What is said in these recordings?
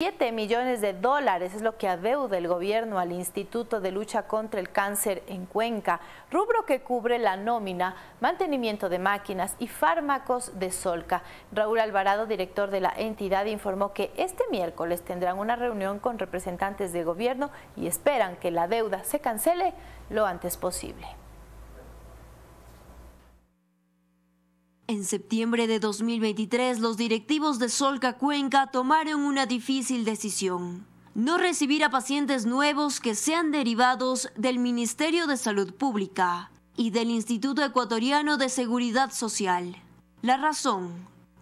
7 millones de dólares es lo que adeuda el gobierno al Instituto de Lucha contra el Cáncer en Cuenca, rubro que cubre la nómina, mantenimiento de máquinas y fármacos de Solca. Raúl Alvarado, director de la entidad, informó que este miércoles tendrán una reunión con representantes de gobierno y esperan que la deuda se cancele lo antes posible. En septiembre de 2023, los directivos de Solca Cuenca tomaron una difícil decisión. No recibir a pacientes nuevos que sean derivados del Ministerio de Salud Pública y del Instituto Ecuatoriano de Seguridad Social. La razón,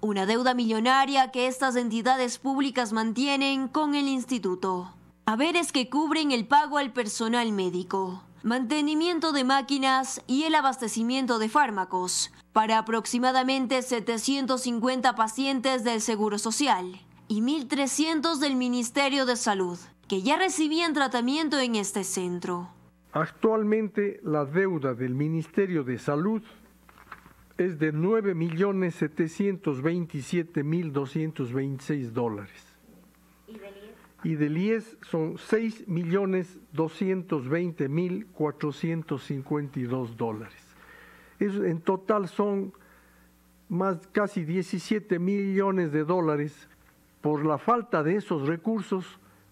una deuda millonaria que estas entidades públicas mantienen con el instituto. Haberes que cubren el pago al personal médico, mantenimiento de máquinas y el abastecimiento de fármacos para aproximadamente 750 pacientes del Seguro Social y 1.300 del Ministerio de Salud, que ya recibían tratamiento en este centro. Actualmente la deuda del Ministerio de Salud es de 9.727.226 dólares y del IES son 6.220.452 dólares. en total son más casi 17 millones de dólares. Por la falta de esos recursos,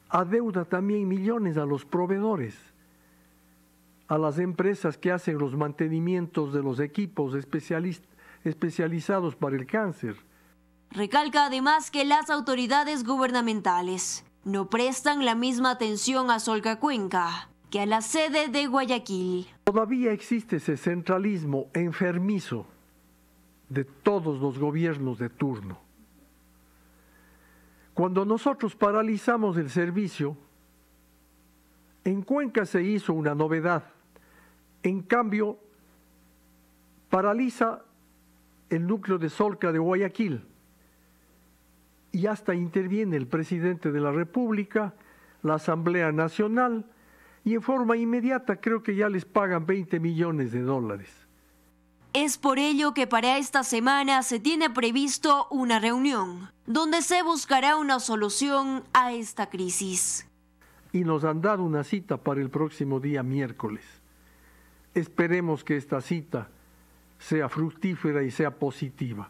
adeuda también millones a los proveedores, a las empresas que hacen los mantenimientos de los equipos especializados para el cáncer. Recalca además que las autoridades gubernamentales no prestan la misma atención a Solca Cuenca que a la sede de Guayaquil. Todavía existe ese centralismo enfermizo de todos los gobiernos de turno. Cuando nosotros paralizamos el servicio, en Cuenca se hizo una novedad. En cambio, paraliza el núcleo de Solca de Guayaquil y hasta interviene el presidente de la República, la Asamblea Nacional, y en forma inmediata creo que ya les pagan 20 millones de dólares. Es por ello que para esta semana se tiene previsto una reunión donde se buscará una solución a esta crisis. Y nos han dado una cita para el próximo día miércoles. Esperemos que esta cita sea fructífera y sea positiva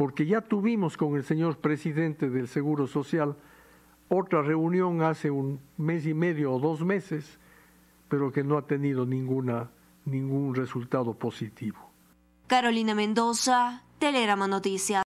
porque ya tuvimos con el señor presidente del Seguro Social otra reunión hace un mes y medio o dos meses, pero que no ha tenido ninguna, ningún resultado positivo. Carolina Mendoza, Telerama Noticias.